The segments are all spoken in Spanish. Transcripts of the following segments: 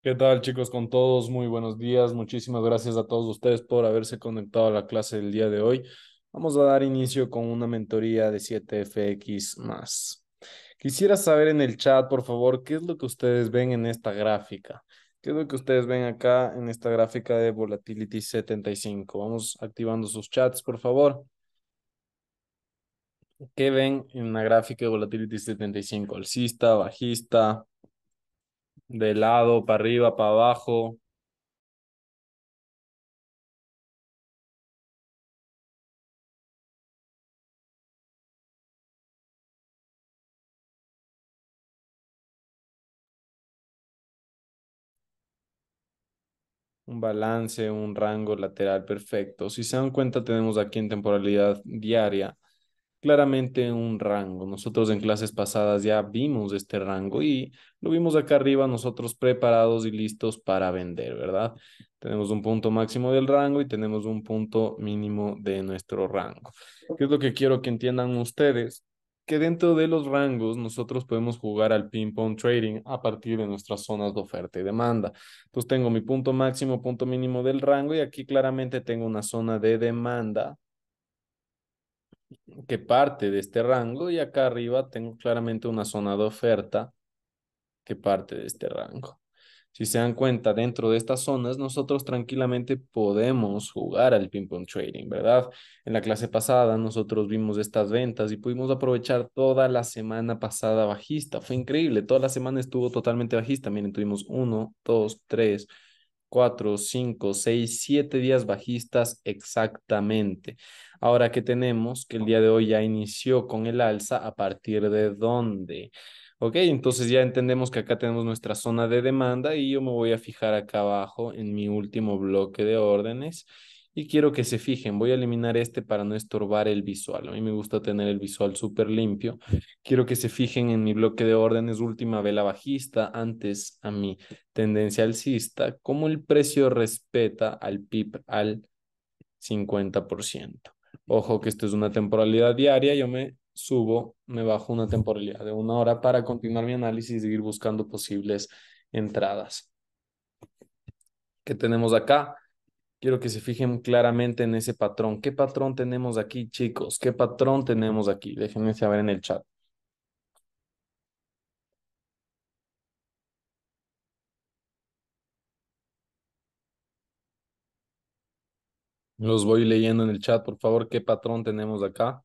¿Qué tal chicos con todos? Muy buenos días. Muchísimas gracias a todos ustedes por haberse conectado a la clase del día de hoy. Vamos a dar inicio con una mentoría de 7FX más. Quisiera saber en el chat, por favor, qué es lo que ustedes ven en esta gráfica. ¿Qué es lo que ustedes ven acá en esta gráfica de Volatility 75? Vamos activando sus chats, por favor. ¿Qué ven en la gráfica de Volatility 75? ¿Alcista, bajista? de lado, para arriba, para abajo. Un balance, un rango lateral perfecto. Si se dan cuenta, tenemos aquí en temporalidad diaria claramente un rango. Nosotros en clases pasadas ya vimos este rango y lo vimos acá arriba nosotros preparados y listos para vender, ¿verdad? Tenemos un punto máximo del rango y tenemos un punto mínimo de nuestro rango. ¿Qué es lo que quiero que entiendan ustedes? Que dentro de los rangos nosotros podemos jugar al ping-pong trading a partir de nuestras zonas de oferta y demanda. Entonces tengo mi punto máximo, punto mínimo del rango y aquí claramente tengo una zona de demanda que parte de este rango y acá arriba tengo claramente una zona de oferta que parte de este rango. Si se dan cuenta, dentro de estas zonas nosotros tranquilamente podemos jugar al ping-pong trading, ¿verdad? En la clase pasada nosotros vimos estas ventas y pudimos aprovechar toda la semana pasada bajista. Fue increíble, toda la semana estuvo totalmente bajista. Miren, tuvimos uno, dos, tres, cuatro, cinco, seis, siete días bajistas exactamente. Ahora que tenemos que el día de hoy ya inició con el alza, ¿a partir de dónde? Ok, entonces ya entendemos que acá tenemos nuestra zona de demanda y yo me voy a fijar acá abajo en mi último bloque de órdenes y quiero que se fijen, voy a eliminar este para no estorbar el visual. A mí me gusta tener el visual súper limpio. Quiero que se fijen en mi bloque de órdenes, última vela bajista, antes a mi tendencia alcista, como el precio respeta al PIB al 50%. Ojo que esto es una temporalidad diaria, yo me subo, me bajo una temporalidad de una hora para continuar mi análisis y seguir buscando posibles entradas. ¿Qué tenemos acá? Quiero que se fijen claramente en ese patrón. ¿Qué patrón tenemos aquí, chicos? ¿Qué patrón tenemos aquí? Déjenme saber en el chat. Los voy leyendo en el chat, por favor, qué patrón tenemos acá.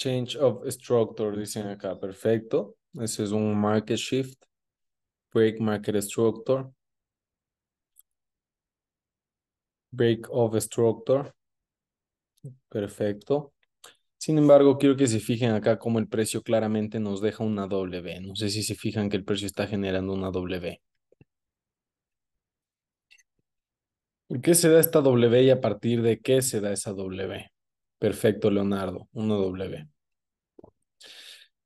Change of structure, dicen acá, perfecto. Ese es un market shift. Break market structure. Break of structure. Perfecto. Sin embargo, quiero que se fijen acá cómo el precio claramente nos deja una W. No sé si se fijan que el precio está generando una W. ¿Por qué se da esta W y a partir de qué se da esa W? Perfecto, Leonardo, 1W.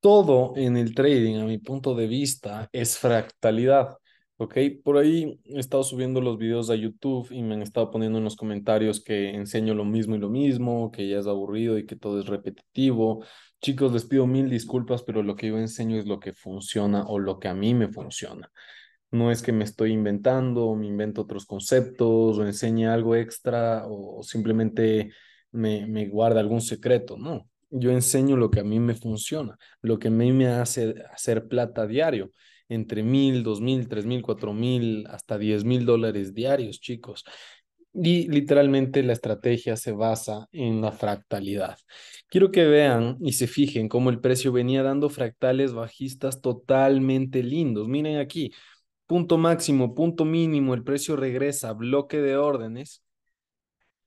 Todo en el trading, a mi punto de vista, es fractalidad. Ok, por ahí he estado subiendo los videos a YouTube y me han estado poniendo en los comentarios que enseño lo mismo y lo mismo, que ya es aburrido y que todo es repetitivo. Chicos, les pido mil disculpas, pero lo que yo enseño es lo que funciona o lo que a mí me funciona. No es que me estoy inventando, me invento otros conceptos o enseñe algo extra o simplemente me, guarda algún secreto, no. Yo enseño lo que a mí me funciona, lo que a mí me hace hacer plata diario, entre mil, dos mil, tres mil, cuatro mil, hasta diez mil dólares diarios, chicos. Y literalmente la estrategia se basa en la fractalidad. Quiero que vean y se fijen cómo el precio venía dando fractales bajistas totalmente lindos. Miren aquí, punto máximo, punto mínimo, el precio regresa, bloque de órdenes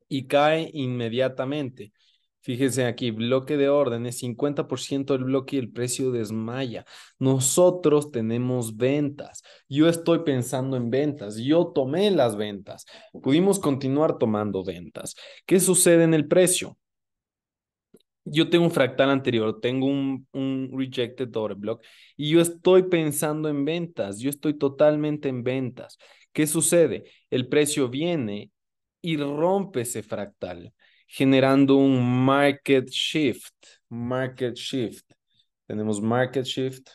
y cae inmediatamente. Fíjense aquí, bloque de órdenes, 50% del bloque y el precio desmaya. Nosotros tenemos ventas. Yo estoy pensando en ventas. Yo tomé las ventas. Pudimos continuar tomando ventas. ¿Qué sucede en el precio? Yo tengo un fractal anterior, tengo un, rejected order block y yo estoy pensando en ventas. Yo estoy totalmente en ventas. ¿Qué sucede? El precio viene y rompe ese fractal, generando un market shift. Market shift. Tenemos market shift.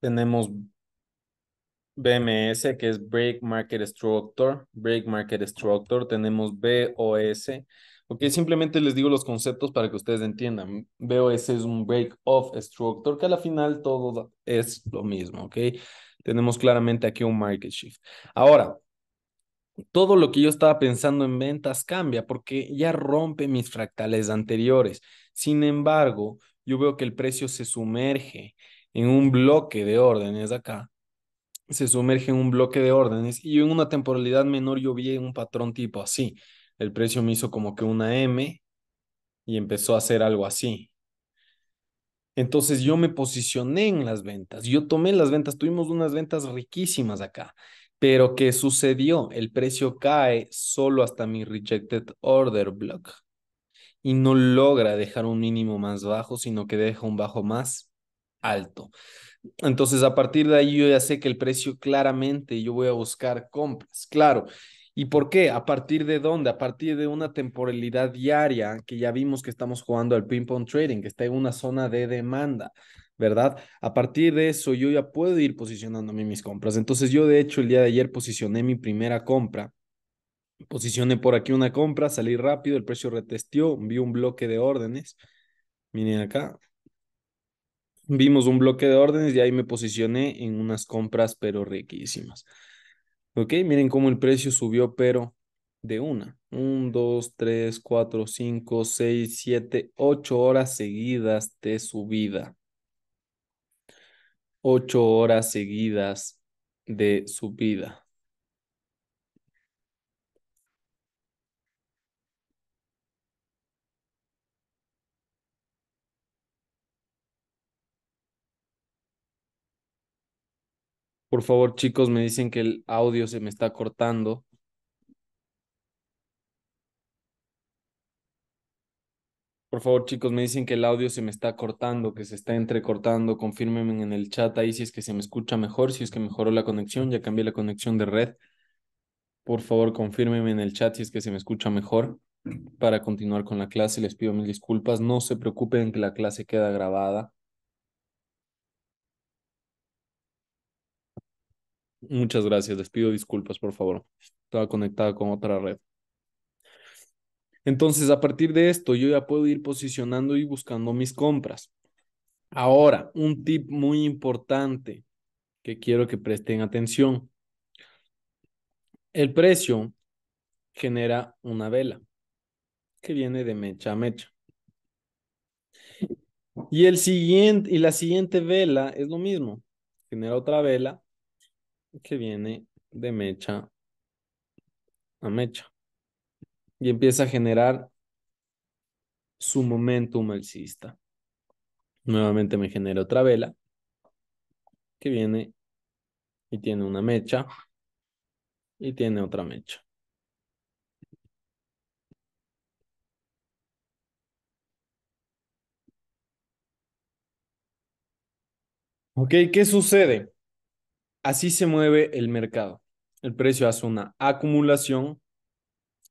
Tenemos BMS, que es Break Market Structure. Break Market Structure. Tenemos BOS, Ok, simplemente les digo los conceptos para que ustedes entiendan. Veo ese es un break-off structure, que a la final todo es lo mismo, ¿ok? Tenemos claramente aquí un market shift. Ahora, todo lo que yo estaba pensando en ventas cambia porque ya rompe mis fractales anteriores. Sin embargo, yo veo que el precio se sumerge en un bloque de órdenes acá. Se sumerge en un bloque de órdenes y en una temporalidad menor yo vi un patrón tipo así el precio me hizo como que una M y empezó a hacer algo así. Entonces yo me posicioné en las ventas, yo tomé las ventas, tuvimos unas ventas riquísimas acá, pero ¿qué sucedió? El precio cae solo hasta mi rejected order block y no logra dejar un mínimo más bajo, sino que deja un bajo más alto. Entonces a partir de ahí yo ya sé que el precio claramente yo voy a buscar compras. Claro, ¿Y por qué? ¿A partir de dónde? A partir de una temporalidad diaria que ya vimos que estamos jugando al ping-pong trading, que está en una zona de demanda, ¿verdad? A partir de eso yo ya puedo ir posicionándome mis compras. Entonces yo de hecho el día de ayer posicioné mi primera compra. Posicioné por aquí una compra, salí rápido, el precio retestió, vi un bloque de órdenes. Miren acá. Vimos un bloque de órdenes y ahí me posicioné en unas compras pero riquísimas. Ok, miren cómo el precio subió, pero de una, 1, 2, 3, 4, 5, 6, 7, 8 horas seguidas de subida, 8 horas seguidas de subida. Por favor, chicos, me dicen que el audio se me está cortando. Por favor, chicos, me dicen que el audio se me está cortando, que se está entrecortando. Confírmenme en el chat ahí si es que se me escucha mejor, si es que mejoró la conexión, ya cambié la conexión de red. Por favor, confírmenme en el chat si es que se me escucha mejor. Para continuar con la clase, les pido mil disculpas. No se preocupen que la clase queda grabada. Muchas gracias, les pido disculpas, por favor. Estaba conectada con otra red. Entonces, a partir de esto, yo ya puedo ir posicionando y buscando mis compras. Ahora, un tip muy importante que quiero que presten atención. El precio genera una vela que viene de mecha a mecha. Y, el siguiente, y la siguiente vela es lo mismo, genera otra vela que viene de mecha a mecha y empieza a generar su momentum alcista. Nuevamente me genera otra vela que viene y tiene una mecha y tiene otra mecha. Ok, ¿qué sucede? Así se mueve el mercado. El precio hace una acumulación,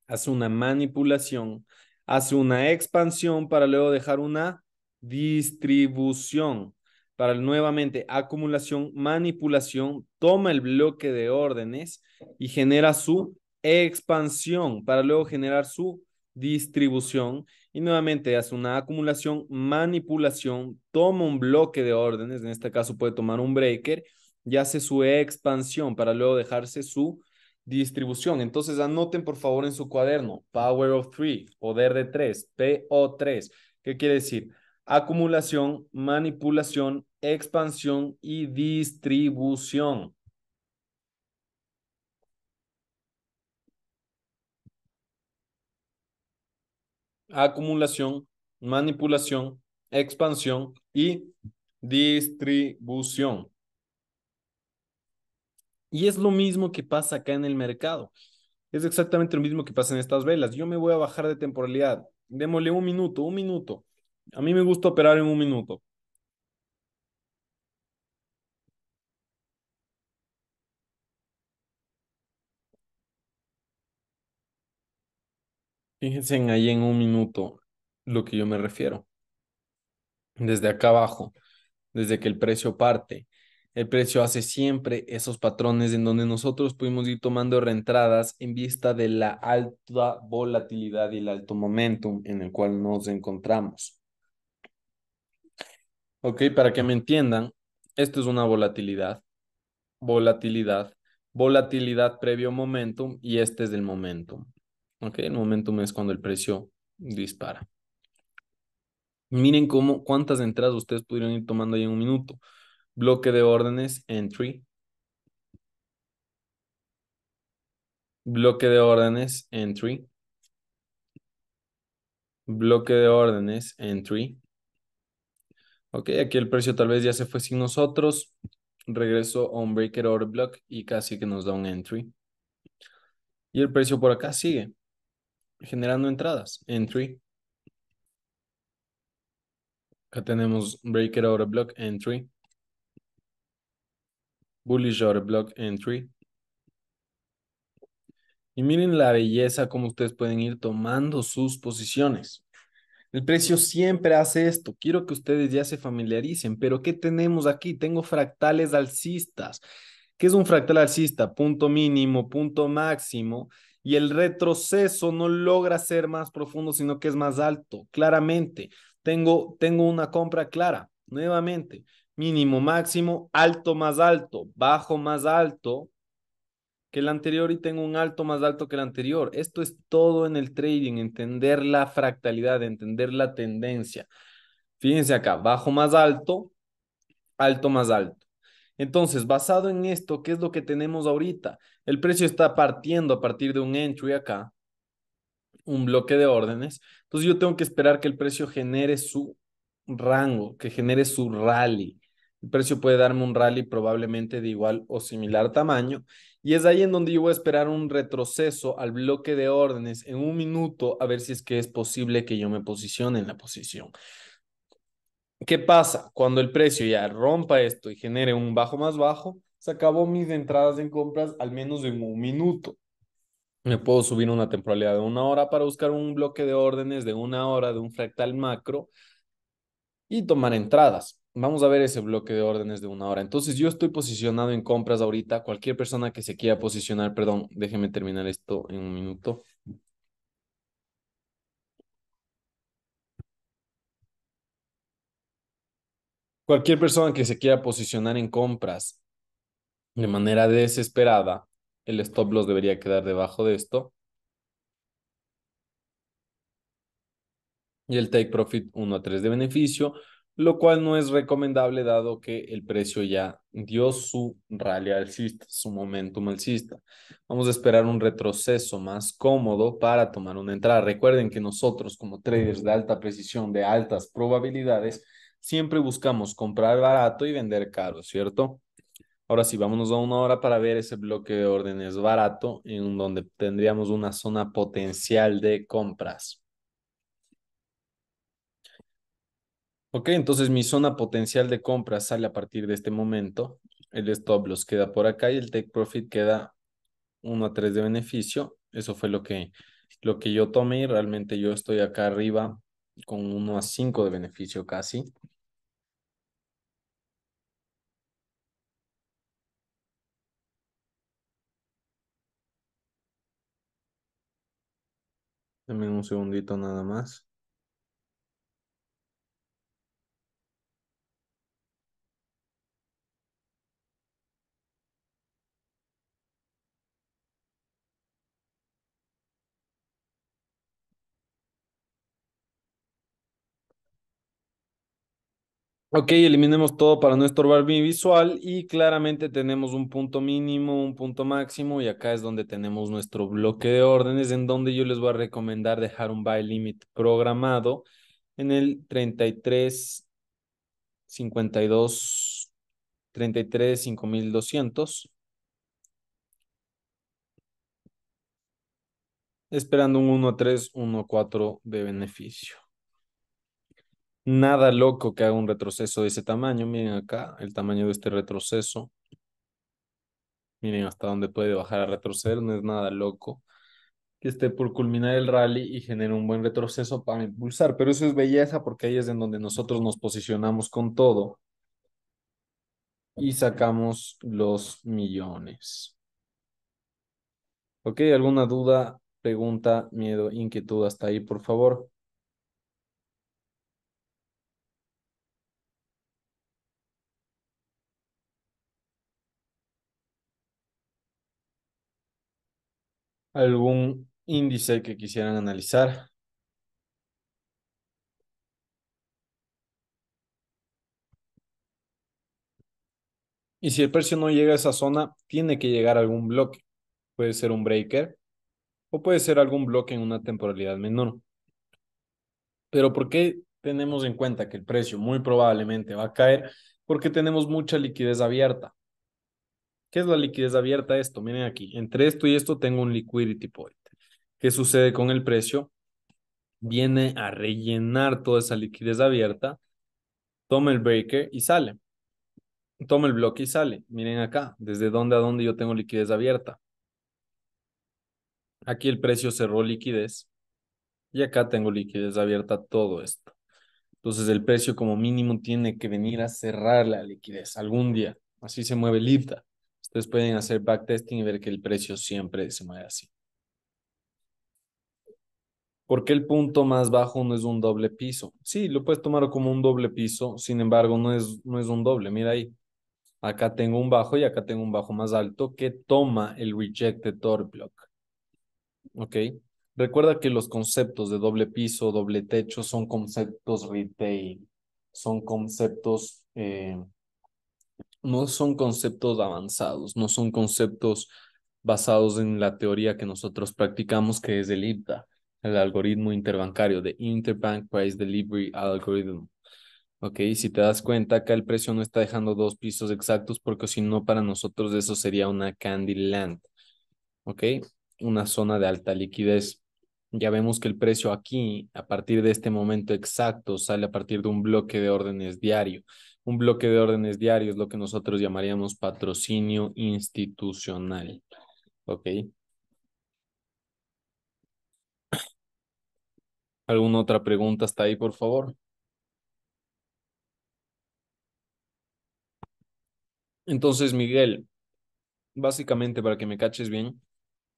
hace una manipulación, hace una expansión para luego dejar una distribución para nuevamente acumulación, manipulación, toma el bloque de órdenes y genera su expansión para luego generar su distribución y nuevamente hace una acumulación, manipulación, toma un bloque de órdenes, en este caso puede tomar un breaker y hace su expansión para luego dejarse su distribución. Entonces anoten por favor en su cuaderno Power of Three, poder de tres, PO3. ¿Qué quiere decir? Acumulación, manipulación, expansión y distribución. Acumulación, manipulación, expansión y distribución. Y es lo mismo que pasa acá en el mercado. Es exactamente lo mismo que pasa en estas velas. Yo me voy a bajar de temporalidad. Démosle un minuto, un minuto. A mí me gusta operar en un minuto. Fíjense ahí en un minuto lo que yo me refiero. Desde acá abajo, desde que el precio parte, el precio hace siempre esos patrones en donde nosotros pudimos ir tomando reentradas en vista de la alta volatilidad y el alto momentum en el cual nos encontramos. Ok, para que me entiendan, esto es una volatilidad, volatilidad, volatilidad previo momentum y este es el momentum. Ok, el momentum es cuando el precio dispara. Miren cómo, cuántas entradas ustedes pudieron ir tomando ahí en un minuto bloque de órdenes entry, bloque de órdenes entry, bloque de órdenes entry. Ok, aquí el precio tal vez ya se fue sin nosotros. Regreso a un breaker order block y casi que nos da un entry. Y el precio por acá sigue generando entradas. Entry. Acá tenemos breaker order block entry. Bullish or block entry. Y miren la belleza como ustedes pueden ir tomando sus posiciones. El precio siempre hace esto. Quiero que ustedes ya se familiaricen, pero ¿qué tenemos aquí? Tengo fractales alcistas. ¿Qué es un fractal alcista? Punto mínimo, punto máximo. Y el retroceso no logra ser más profundo, sino que es más alto. Claramente, tengo, tengo una compra clara. Nuevamente, mínimo, máximo, alto más alto, bajo más alto que el anterior y tengo un alto más alto que el anterior. Esto es todo en el trading, entender la fractalidad, entender la tendencia. Fíjense acá, bajo más alto, alto más alto. Entonces, basado en esto, ¿qué es lo que tenemos ahorita? El precio está partiendo a partir de un entry acá, un bloque de órdenes. Entonces, yo tengo que esperar que el precio genere su rango, que genere su rally. El precio puede darme un rally probablemente de igual o similar tamaño. Y es ahí en donde yo voy a esperar un retroceso al bloque de órdenes en un minuto a ver si es que es posible que yo me posicione en la posición. ¿Qué pasa? Cuando el precio ya rompa esto y genere un bajo más bajo, se acabó mis entradas en compras al menos en un minuto. Me puedo subir una temporalidad de una hora para buscar un bloque de órdenes de una hora de un fractal macro y tomar entradas. Vamos a ver ese bloque de órdenes de una hora. Entonces, yo estoy posicionado en compras ahorita. Cualquier persona que se quiera posicionar, perdón, déjeme terminar esto en un minuto. Cualquier persona que se quiera posicionar en compras de manera desesperada, el stop loss debería quedar debajo de esto. Y el take profit 1 a 3 de beneficio lo cual no es recomendable dado que el precio ya dio su rally alcista, su momentum alcista. Vamos a esperar un retroceso más cómodo para tomar una entrada. Recuerden que nosotros como traders de alta precisión, de altas probabilidades, siempre buscamos comprar barato y vender caro, ¿cierto? Ahora sí, vámonos a una hora para ver ese bloque de órdenes barato en donde tendríamos una zona potencial de compras. Ok, entonces mi zona potencial de compra sale a partir de este momento. El stop loss queda por acá y el take profit queda 1 a 3 de beneficio. Eso fue lo que, lo que yo tomé y realmente yo estoy acá arriba con 1 a 5 de beneficio casi. Dame un segundito nada más. Ok, eliminemos todo para no estorbar mi visual y claramente tenemos un punto mínimo, un punto máximo y acá es donde tenemos nuestro bloque de órdenes en donde yo les voy a recomendar dejar un buy limit programado en el 33 52 33 esperando un 1 3 1 4 de beneficio nada loco que haga un retroceso de ese tamaño. Miren acá el tamaño de este retroceso. Miren hasta dónde puede bajar a retroceder, no es nada loco que esté por culminar el rally y genere un buen retroceso para impulsar. Pero eso es belleza porque ahí es en donde nosotros nos posicionamos con todo y sacamos los millones. ¿Ok? ¿Alguna duda, pregunta, miedo, inquietud hasta ahí, por favor? algún índice que quisieran analizar. Y si el precio no llega a esa zona, tiene que llegar algún bloque. Puede ser un breaker o puede ser algún bloque en una temporalidad menor. Pero ¿por qué tenemos en cuenta que el precio muy probablemente va a caer? Porque tenemos mucha liquidez abierta. ¿Qué es la liquidez abierta? Esto, miren aquí, entre esto y esto tengo un liquidity point. ¿Qué sucede con el precio? Viene a rellenar toda esa liquidez abierta, toma el breaker y sale. Toma el bloque y sale. Miren acá, desde dónde a dónde yo tengo liquidez abierta. Aquí el precio cerró liquidez y acá tengo liquidez abierta todo esto. Entonces el precio como mínimo tiene que venir a cerrar la liquidez algún día. Así se mueve IFDA. Ustedes pueden hacer backtesting y ver que el precio siempre se mueve así. ¿Por qué el punto más bajo no es un doble piso? Sí, lo puedes tomar como un doble piso, sin embargo, no es, no es un doble. Mira ahí. Acá tengo un bajo y acá tengo un bajo más alto que toma el rejected door block. ¿Ok? Recuerda que los conceptos de doble piso, doble techo son conceptos retail, son conceptos eh, no son conceptos avanzados, no son conceptos basados en la teoría que nosotros practicamos, que es el IPTA, el algoritmo interbancario, de Interbank Price Delivery Algorithm. Ok, si te das cuenta, acá el precio no está dejando dos pisos exactos, porque si no, para nosotros eso sería una candy land. Ok, una zona de alta liquidez. Ya vemos que el precio aquí, a partir de este momento exacto, sale a partir de un bloque de órdenes diario un bloque de órdenes diarios, lo que nosotros llamaríamos patrocinio institucional. ¿Ok? ¿Alguna otra pregunta hasta ahí, por favor? Entonces, Miguel, básicamente para que me caches bien,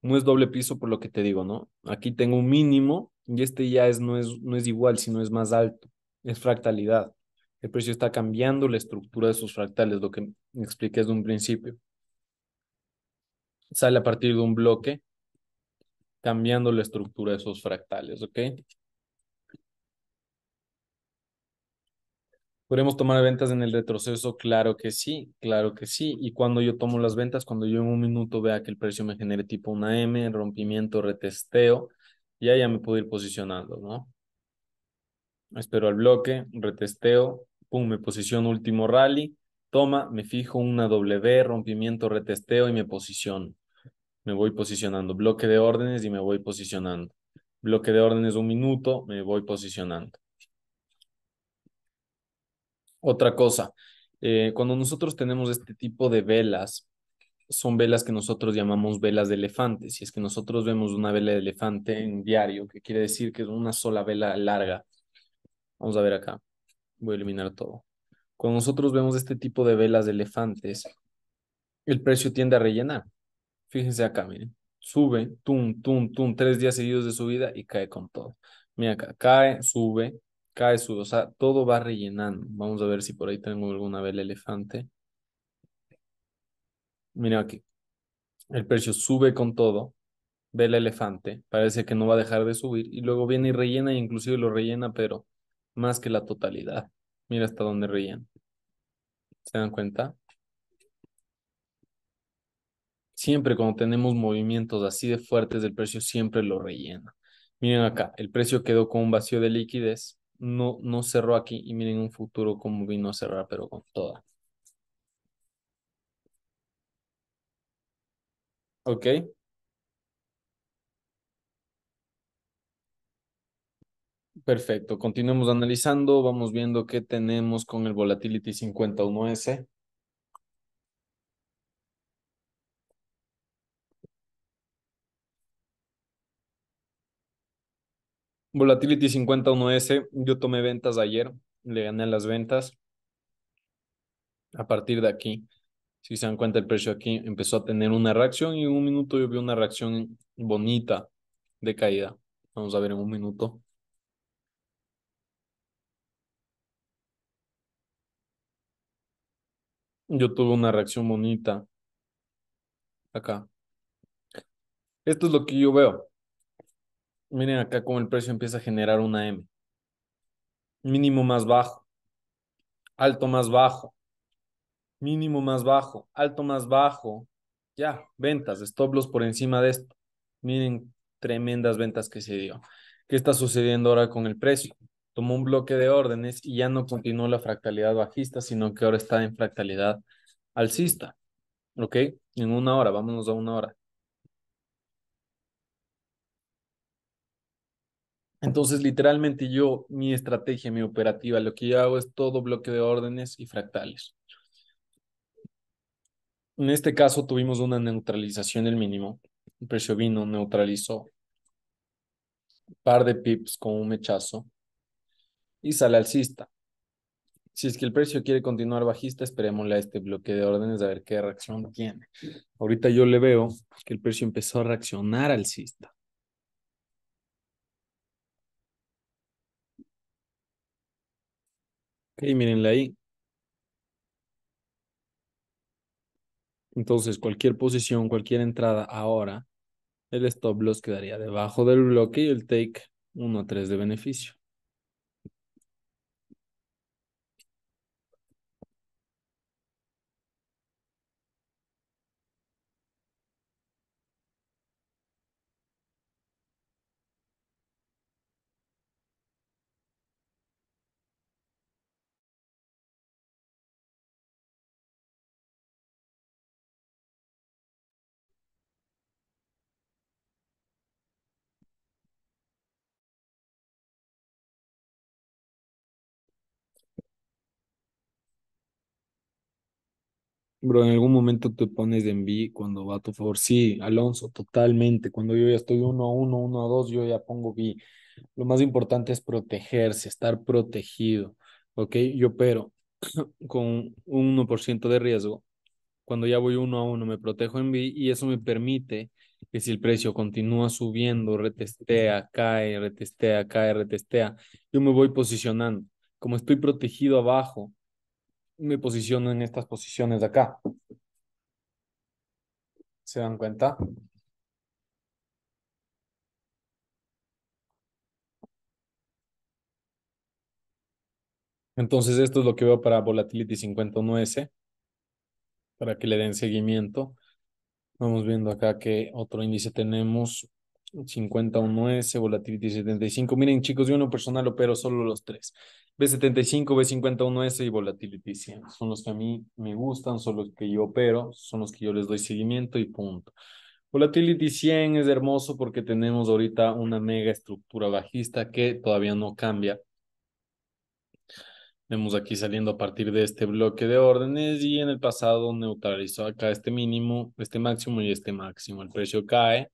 no es doble piso por lo que te digo, ¿no? Aquí tengo un mínimo y este ya es, no, es, no es igual, sino es más alto, es fractalidad el precio está cambiando la estructura de sus fractales, lo que expliqué desde un principio. Sale a partir de un bloque, cambiando la estructura de esos fractales, ¿ok? ¿Podemos tomar ventas en el retroceso? Claro que sí, claro que sí. Y cuando yo tomo las ventas, cuando yo en un minuto vea que el precio me genere tipo una M, rompimiento, retesteo, ya ya me puedo ir posicionando, ¿no? Espero al bloque, retesteo, pum, me posiciono último rally, toma, me fijo una W, rompimiento, retesteo y me posiciono. Me voy posicionando, bloque de órdenes y me voy posicionando. Bloque de órdenes un minuto, me voy posicionando. Otra cosa, eh, cuando nosotros tenemos este tipo de velas, son velas que nosotros llamamos velas de elefante. Si es que nosotros vemos una vela de elefante en diario, que quiere decir que es una sola vela larga. Vamos a ver acá voy a eliminar todo. Cuando nosotros vemos este tipo de velas de elefantes, el precio tiende a rellenar. Fíjense acá, miren. Sube, tum, tum, tum, tres días seguidos de subida y cae con todo. Mira acá, cae, sube, cae, sube. O sea, todo va rellenando. Vamos a ver si por ahí tengo alguna vela elefante. Miren aquí. El precio sube con todo, vela elefante, parece que no va a dejar de subir y luego viene y rellena, y inclusive lo rellena, pero más que la totalidad. Mira hasta dónde ríen. ¿Se dan cuenta? Siempre cuando tenemos movimientos así de fuertes del precio, siempre lo rellena. Miren acá, el precio quedó con un vacío de liquidez, no, no cerró aquí y miren un futuro como vino a cerrar, pero con toda. ¿Ok? Perfecto, continuemos analizando, vamos viendo qué tenemos con el Volatility 51S. Volatility 51S, yo tomé ventas ayer, le gané las ventas. A partir de aquí, si se dan cuenta el precio aquí empezó a tener una reacción y en un minuto yo vi una reacción bonita de caída. Vamos a ver en un minuto. Yo tuve una reacción bonita acá. Esto es lo que yo veo. Miren acá como el precio empieza a generar una M. Mínimo más bajo. Alto más bajo. Mínimo más bajo. Alto más bajo. Ya, ventas, stop loss por encima de esto. Miren tremendas ventas que se dio. ¿Qué está sucediendo ahora con el precio? tomó un bloque de órdenes y ya no continuó la fractalidad bajista, sino que ahora está en fractalidad alcista. ¿Ok? En una hora, vámonos a una hora. Entonces, literalmente yo, mi estrategia, mi operativa, lo que yo hago es todo bloque de órdenes y fractales. En este caso tuvimos una neutralización del mínimo. El precio vino, neutralizó. par de pips con un mechazo y sale alcista. Si es que el precio quiere continuar bajista, esperémosle a este bloque de órdenes a ver qué reacción tiene. Ahorita yo le veo que el precio empezó a reaccionar alcista. Ok, mírenle ahí. Entonces, cualquier posición, cualquier entrada ahora, el stop loss quedaría debajo del bloque y el take 1 a 3 de beneficio. Bro, en algún momento te pones en B cuando va a tu favor. Sí, Alonso, totalmente. Cuando yo ya estoy 1-1, uno, uno 2 dos yo ya pongo B. Lo más importante es protegerse, estar protegido. ¿Ok? Yo pero con un 1% de riesgo. Cuando ya voy 1 a 1, me protejo en B y eso me permite que si el precio continúa subiendo, retestea, cae, retestea, cae, retestea, yo me voy posicionando. Como estoy protegido abajo, me posiciono en estas posiciones de acá. ¿Se dan cuenta? Entonces esto es lo que veo para Volatility 51S, para que le den seguimiento. Vamos viendo acá que otro índice tenemos. 51S, volatility 75. Miren, chicos, yo no personal opero solo los tres. B75, b B51S y volatility 100. Son los que a mí me gustan, son los que yo opero, son los que yo les doy seguimiento y punto. Volatility 100 es hermoso porque tenemos ahorita una mega estructura bajista que todavía no cambia. Vemos aquí saliendo a partir de este bloque de órdenes y en el pasado neutralizó acá este mínimo, este máximo y este máximo. El precio cae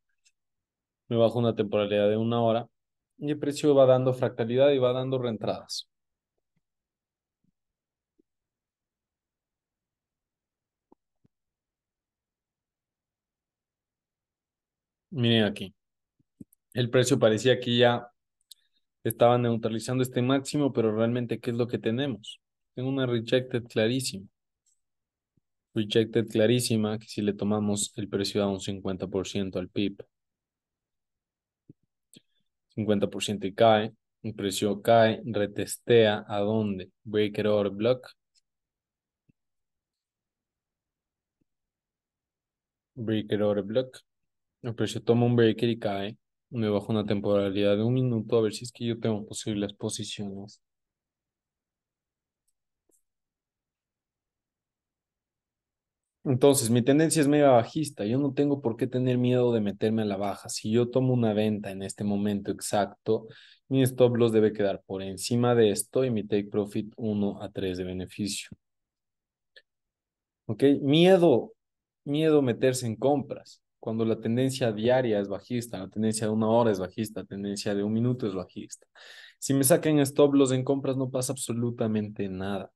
me bajo una temporalidad de una hora y el precio va dando fractalidad y va dando reentradas. Miren aquí. El precio parecía que ya estaba neutralizando este máximo, pero realmente, ¿qué es lo que tenemos? Tengo una rejected clarísima. Rejected clarísima, que si le tomamos el precio a un 50% al PIB. 50% y cae, el precio cae, retestea a dónde? Breaker over block. Breaker over block. El precio toma un breaker y cae. Me bajo una temporalidad de un minuto a ver si es que yo tengo posibles posiciones. Entonces, mi tendencia es media bajista. Yo no tengo por qué tener miedo de meterme a la baja. Si yo tomo una venta en este momento exacto, mi stop loss debe quedar por encima de esto y mi take profit 1 a 3 de beneficio. ¿Ok? Miedo, miedo meterse en compras. Cuando la tendencia diaria es bajista, la tendencia de una hora es bajista, la tendencia de un minuto es bajista. Si me saquen stop loss en compras no pasa absolutamente nada.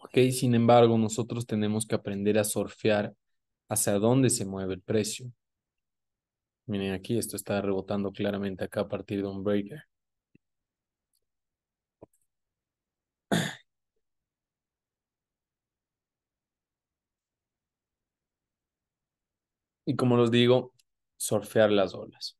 Ok, sin embargo, nosotros tenemos que aprender a surfear hacia dónde se mueve el precio. Miren aquí, esto está rebotando claramente acá a partir de un breaker. Y como los digo, surfear las olas.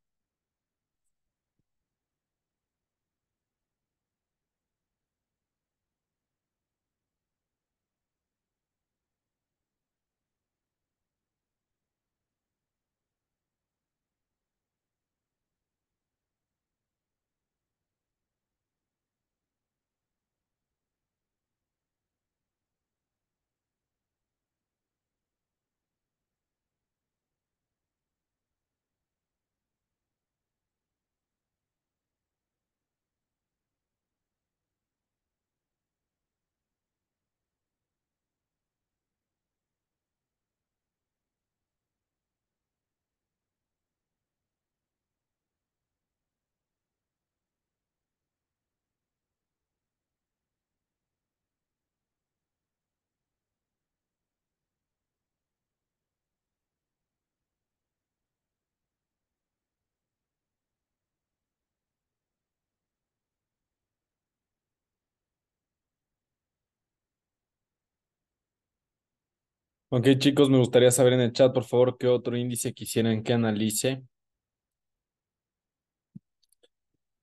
Ok, chicos, me gustaría saber en el chat, por favor, qué otro índice quisieran que analice.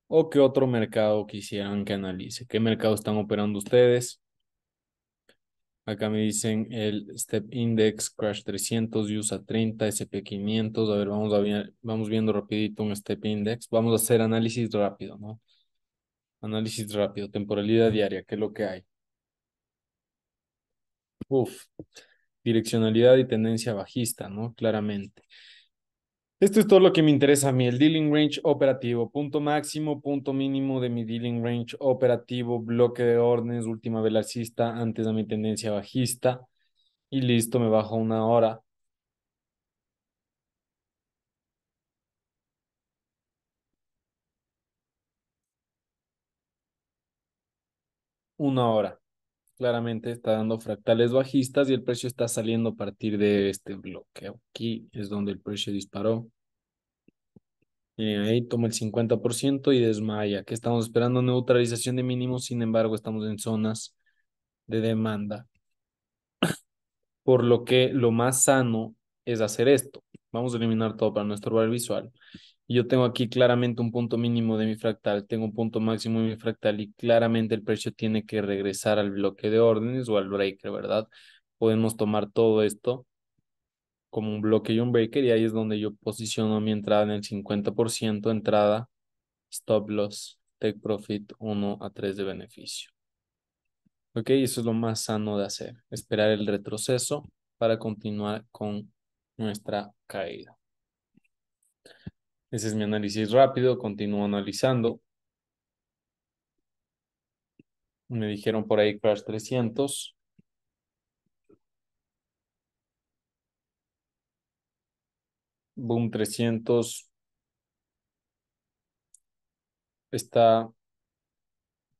O qué otro mercado quisieran que analice. ¿Qué mercado están operando ustedes? Acá me dicen el Step Index, Crash 300, USA 30, SP 500. A ver, vamos, a ver, vamos viendo rapidito un Step Index. Vamos a hacer análisis rápido, ¿no? Análisis rápido, temporalidad diaria, ¿qué es lo que hay? Uf direccionalidad y tendencia bajista, ¿no? Claramente. Esto es todo lo que me interesa a mí, el dealing range operativo, punto máximo, punto mínimo de mi dealing range operativo, bloque de órdenes, última velocista antes de mi tendencia bajista y listo, me bajo una hora. Una hora claramente está dando fractales bajistas y el precio está saliendo a partir de este bloque. Aquí es donde el precio disparó. Eh, ahí toma el 50% y desmaya. Que estamos esperando neutralización de mínimos, sin embargo, estamos en zonas de demanda. Por lo que lo más sano es hacer esto. Vamos a eliminar todo para nuestro bar visual yo tengo aquí claramente un punto mínimo de mi fractal, tengo un punto máximo de mi fractal y claramente el precio tiene que regresar al bloque de órdenes o al breaker, ¿verdad? Podemos tomar todo esto como un bloque y un breaker y ahí es donde yo posiciono mi entrada en el 50%, entrada, stop loss, take profit 1 a 3 de beneficio. Ok, eso es lo más sano de hacer, esperar el retroceso para continuar con nuestra caída. Ese es mi análisis rápido, continúo analizando. Me dijeron por ahí Crash 300. Boom 300 está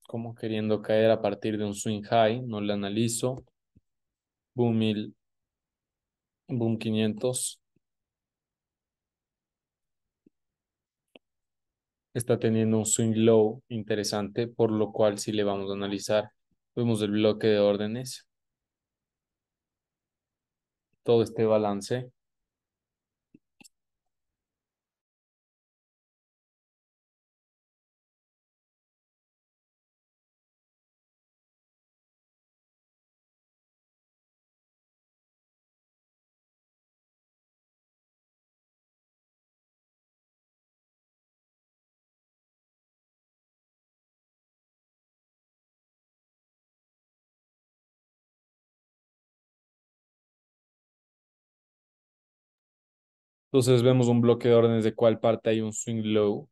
como queriendo caer a partir de un swing high, no le analizo. Boom 1000, Boom 500. está teniendo un swing low interesante, por lo cual si le vamos a analizar, vemos el bloque de órdenes, todo este balance Entonces vemos un bloque de órdenes de cuál parte hay un swing low.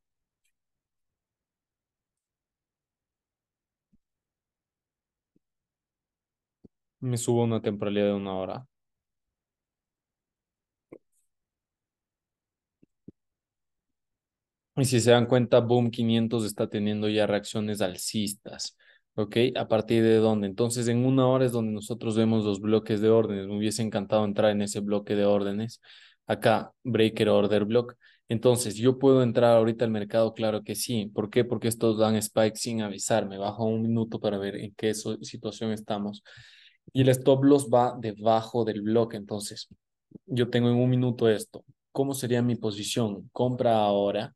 Me subo una temporalidad de una hora. Y si se dan cuenta, Boom 500 está teniendo ya reacciones alcistas. ¿Ok? ¿A partir de dónde? Entonces, en una hora es donde nosotros vemos los bloques de órdenes. Me hubiese encantado entrar en ese bloque de órdenes acá breaker order block. Entonces, ¿yo puedo entrar ahorita al mercado? Claro que sí. ¿Por qué? Porque estos dan spike sin avisarme. Bajo un minuto para ver en qué situación estamos. Y el stop loss va debajo del bloque. Entonces, yo tengo en un minuto esto. ¿Cómo sería mi posición? Compra ahora.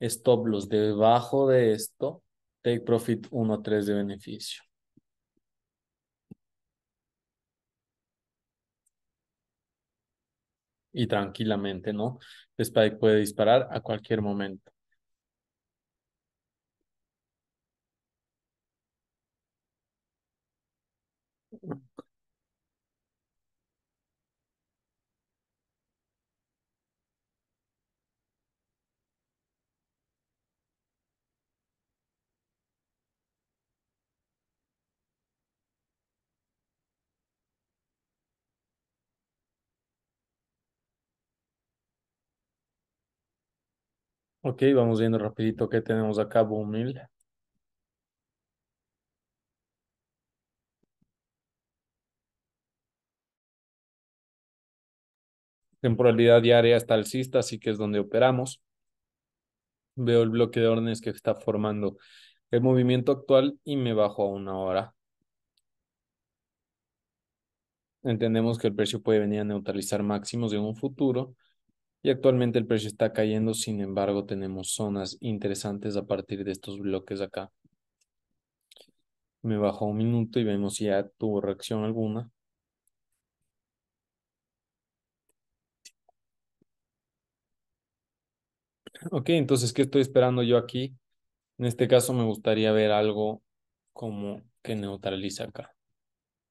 Stop loss debajo de esto. Take profit 1 a 3 de beneficio. y tranquilamente, ¿no? Spike puede disparar a cualquier momento. Ok, vamos viendo rapidito qué tenemos acá, Boomil. Temporalidad diaria está alcista, así que es donde operamos. Veo el bloque de órdenes que está formando el movimiento actual y me bajo a una hora. Entendemos que el precio puede venir a neutralizar máximos en un futuro y actualmente el precio está cayendo, sin embargo tenemos zonas interesantes a partir de estos bloques acá. Me bajo un minuto y vemos si ya tuvo reacción alguna. Ok, entonces, ¿qué estoy esperando yo aquí? En este caso me gustaría ver algo como que neutraliza acá.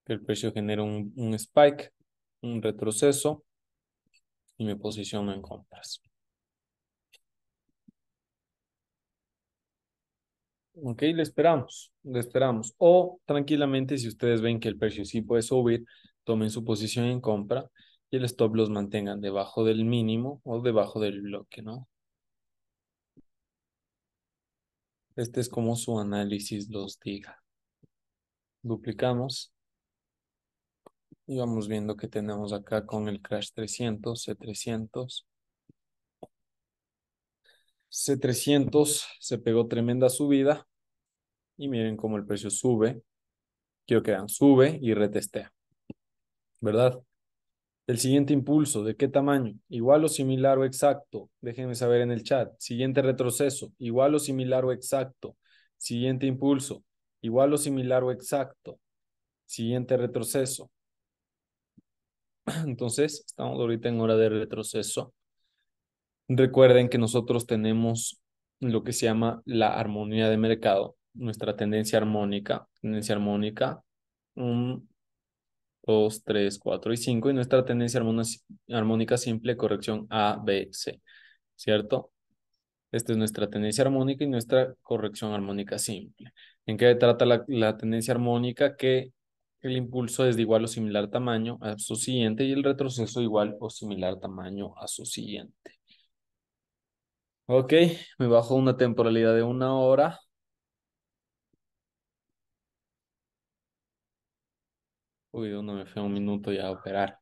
Que el precio genera un spike, un retroceso y me posiciono en compras. Ok, le esperamos, le esperamos. O tranquilamente, si ustedes ven que el precio sí puede subir, tomen su posición en compra y el stop los mantengan debajo del mínimo o debajo del bloque, ¿no? Este es como su análisis los diga. Duplicamos. Y vamos viendo que tenemos acá con el Crash 300, C300. C300 se pegó tremenda subida. Y miren cómo el precio sube. Quiero que vean, sube y retestea. ¿Verdad? El siguiente impulso, ¿de qué tamaño? Igual o similar o exacto. Déjenme saber en el chat. Siguiente retroceso, igual o similar o exacto. Siguiente impulso, igual o similar o exacto. Siguiente retroceso, Entonces, estamos ahorita en hora de retroceso. Recuerden que nosotros tenemos lo que se llama la armonía de mercado, nuestra tendencia armónica, tendencia armónica 1, 2, 3, 4 y 5, y nuestra tendencia armónica simple, corrección A, B, C, ¿cierto? Esta es nuestra tendencia armónica y nuestra corrección armónica simple. ¿En qué trata la, la tendencia armónica? Que el impulso es de igual o similar tamaño a su siguiente y el retroceso igual o similar tamaño a su siguiente. Ok, me bajo una temporalidad de una hora. Uy, uno me fue un minuto ya a operar.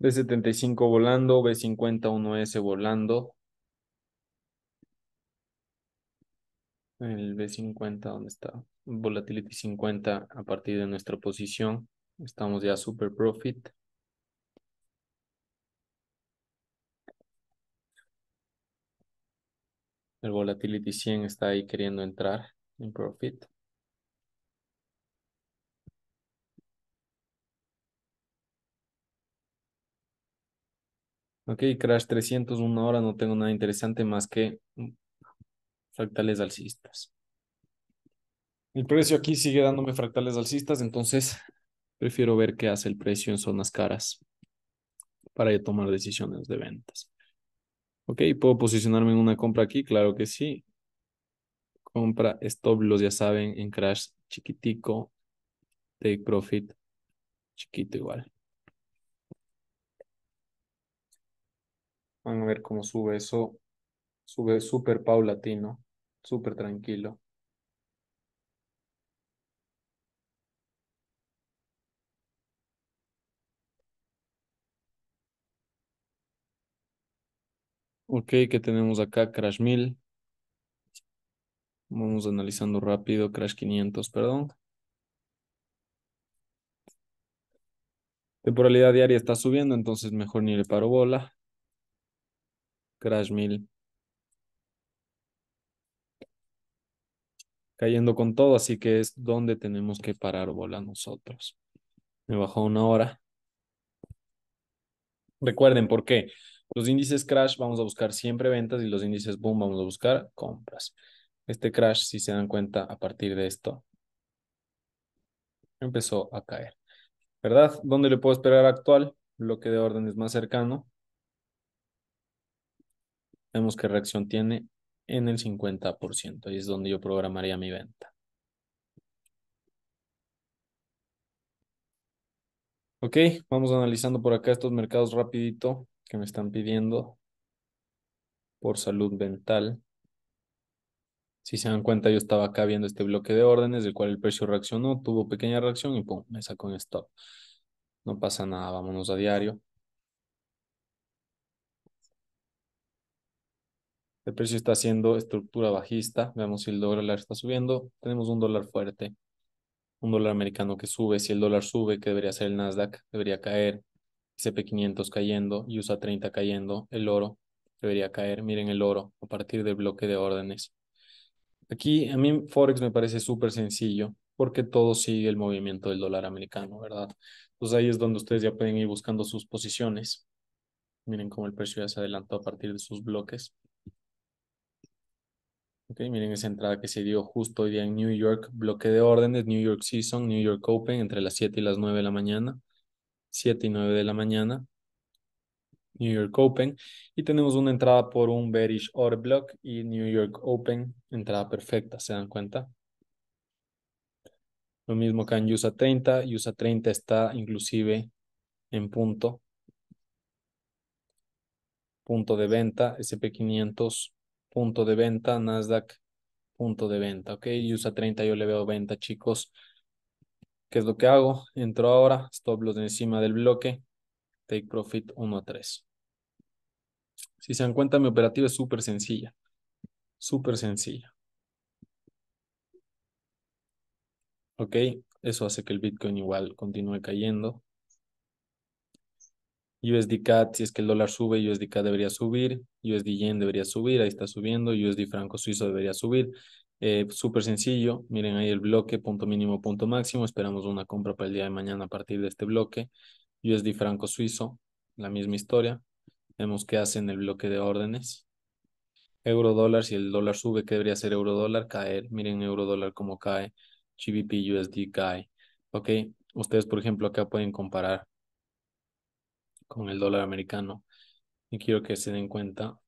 B75 volando, B51S volando. El B50, ¿dónde está? Volatility 50 a partir de nuestra posición. Estamos ya super profit. El Volatility 100 está ahí queriendo entrar en profit. Ok, Crash una hora, no tengo nada interesante más que fractales alcistas. El precio aquí sigue dándome fractales alcistas, entonces prefiero ver qué hace el precio en zonas caras para tomar decisiones de ventas. Ok, ¿puedo posicionarme en una compra aquí? Claro que sí. Compra, stop los ya saben, en crash chiquitico, take profit chiquito igual. Van a ver cómo sube eso. Sube súper paulatino, súper tranquilo. Ok, ¿qué tenemos acá? Crash 1000. Vamos analizando rápido. Crash 500, perdón. Temporalidad diaria está subiendo, entonces mejor ni le paro bola. Crash 1000. Cayendo con todo, así que es donde tenemos que parar bola nosotros. Me bajó una hora. Recuerden por qué. Los índices crash vamos a buscar siempre ventas y los índices boom vamos a buscar compras. Este crash, si se dan cuenta, a partir de esto, empezó a caer. ¿Verdad? ¿Dónde le puedo esperar actual? Bloque de órdenes más cercano vemos qué reacción tiene en el 50%. Ahí es donde yo programaría mi venta. Ok, vamos analizando por acá estos mercados rapidito que me están pidiendo por salud mental. Si se dan cuenta, yo estaba acá viendo este bloque de órdenes, del cual el precio reaccionó, tuvo pequeña reacción y pum, me sacó en stop. No pasa nada, vámonos a diario. El precio está haciendo estructura bajista. Veamos si el dólar está subiendo. Tenemos un dólar fuerte. Un dólar americano que sube. Si el dólar sube, que debería ser el Nasdaq, debería caer. cp 500 cayendo. USA 30 cayendo. El oro debería caer. Miren el oro a partir del bloque de órdenes. Aquí a mí Forex me parece súper sencillo porque todo sigue el movimiento del dólar americano, ¿verdad? Entonces ahí es donde ustedes ya pueden ir buscando sus posiciones. Miren cómo el precio ya se adelantó a partir de sus bloques. Ok, miren esa entrada que se dio justo hoy día en New York, bloque de órdenes, New York Season, New York Open, entre las 7 y las 9 de la mañana, 7 y 9 de la mañana, New York Open, y tenemos una entrada por un bearish order block y New York Open, entrada perfecta, ¿se dan cuenta? Lo mismo acá en USA 30, USA 30 está inclusive en punto, punto de venta, SP500, punto de venta, Nasdaq, punto de venta, ok, USA 30 yo le veo venta, chicos. ¿Qué es lo que hago? Entro ahora, stop los de encima del bloque, take profit 1 a 3. Si se dan cuenta, mi operativa es súper sencilla, súper sencilla. Ok, eso hace que el Bitcoin igual continúe cayendo. USD CAD, si es que el dólar sube, USD CAD debería subir, USD Yen debería subir, ahí está subiendo, USD Franco Suizo debería subir. Eh, súper sencillo, miren ahí el bloque, punto mínimo, punto máximo, esperamos una compra para el día de mañana a partir de este bloque. USD Franco Suizo, la misma historia, vemos qué hace en el bloque de órdenes. Euro dólar, si el dólar sube, ¿qué debería ser euro dólar? Caer, miren euro dólar cómo cae, GBP USD cae, ok. Ustedes, por ejemplo, acá pueden comparar con el dólar americano. Y quiero que se den cuenta